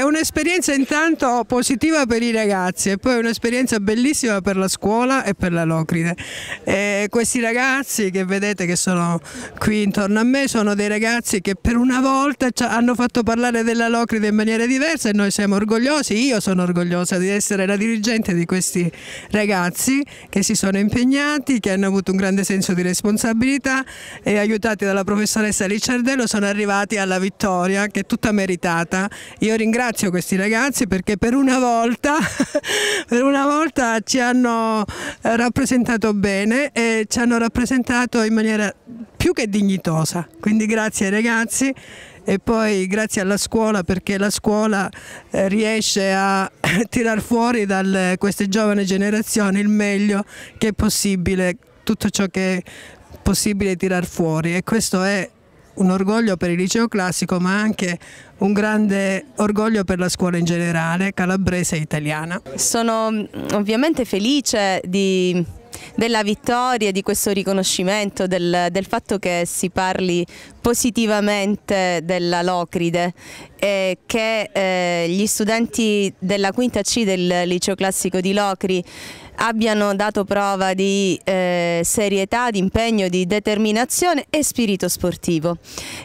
È un'esperienza intanto positiva per i ragazzi e poi un'esperienza bellissima per la scuola e per la Locride. E questi ragazzi che vedete che sono qui intorno a me sono dei ragazzi che per una volta hanno fatto parlare della Locride in maniera diversa e noi siamo orgogliosi, io sono orgogliosa di essere la dirigente di questi ragazzi che si sono impegnati, che hanno avuto un grande senso di responsabilità e aiutati dalla professoressa Ricciardello sono arrivati alla vittoria che è tutta meritata. Io ringrazio ringrazio questi ragazzi perché per una volta, per una volta ci hanno eh, rappresentato bene e ci hanno rappresentato in maniera più che dignitosa. Quindi grazie ai ragazzi e poi grazie alla scuola perché la scuola eh, riesce a tirar fuori da queste giovani generazioni il meglio che è possibile, tutto ciò che è possibile tirar fuori e questo è un orgoglio per il liceo classico ma anche un grande orgoglio per la scuola in generale, calabrese e italiana. Sono mm, ovviamente felice di, della vittoria, di questo riconoscimento, del, del, fatto che si parli positivamente della Locride e che eh, gli studenti della quinta C del liceo classico di Locri abbiano dato prova di eh, serietà, di impegno, di determinazione e spirito sportivo.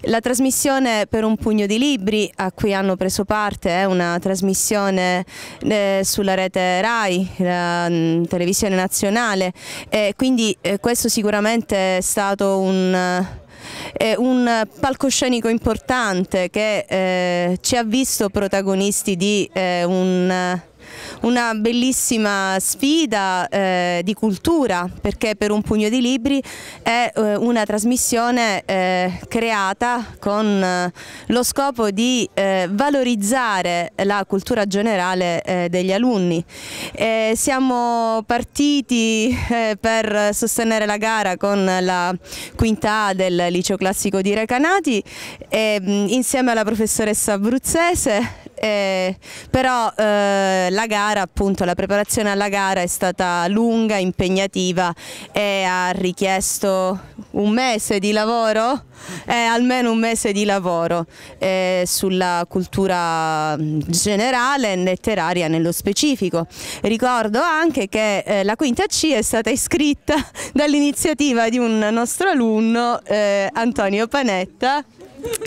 La trasmissione per un pugno di libri a cui hanno preso parte è una trasmissione eh, sulla rete RAI, la mh, mm, televisione nazionale, e quindi eh, questo sicuramente è stato un eh, un palcoscenico importante che eh, ci ha visto protagonisti di eh, un una bellissima sfida eh, di cultura perché per un pugno di libri è eh, una trasmissione eh, creata con eh, lo scopo di eh, valorizzare la cultura generale eh, degli alunni. siamo partiti per sostenere la gara con la quinta A del liceo classico di Recanati ehm, insieme alla professoressa abruzzese eh, però eh, la gara, appunto, la preparazione alla gara è stata lunga, impegnativa e ha richiesto un mese di lavoro, eh, almeno un mese di lavoro eh, sulla cultura generale e letteraria nello specifico. Ricordo anche che eh, la quinta C è stata iscritta dall'iniziativa di un nostro alunno eh, Antonio Panetta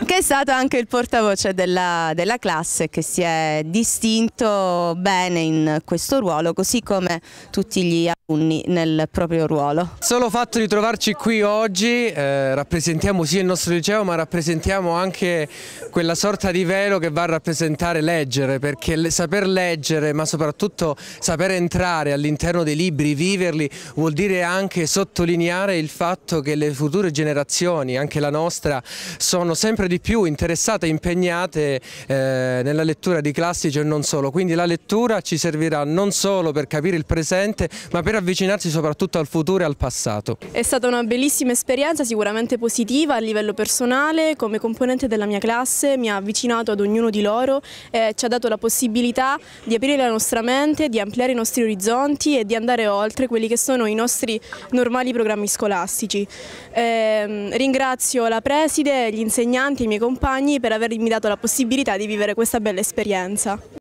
che è stato anche il portavoce della, della, classe che si è distinto bene in questo ruolo, così come tutti gli alunni nel proprio ruolo. Solo fatto di trovarci qui oggi, eh, rappresentiamo sì il nostro liceo, ma rappresentiamo anche quella sorta di velo che va a rappresentare leggere, perché le, saper leggere, ma soprattutto saper entrare all'interno dei libri, viverli, vuol dire anche sottolineare il fatto che le future generazioni, anche la nostra, sono sempre sempre di più interessate e impegnate eh, nella lettura di classici e non solo, quindi la lettura ci servirà non solo per capire il presente ma per avvicinarsi soprattutto al futuro e al passato. È stata una bellissima esperienza, sicuramente positiva a livello personale, come componente della mia classe mi ha avvicinato ad ognuno di loro e ci ha dato la possibilità di aprire la nostra mente, di ampliare i nostri orizzonti e di andare oltre quelli che sono i nostri normali programmi scolastici. Eh, ringrazio la preside, gli insegnanti insegnanti, i miei compagni per avermi dato la possibilità di vivere questa bella esperienza.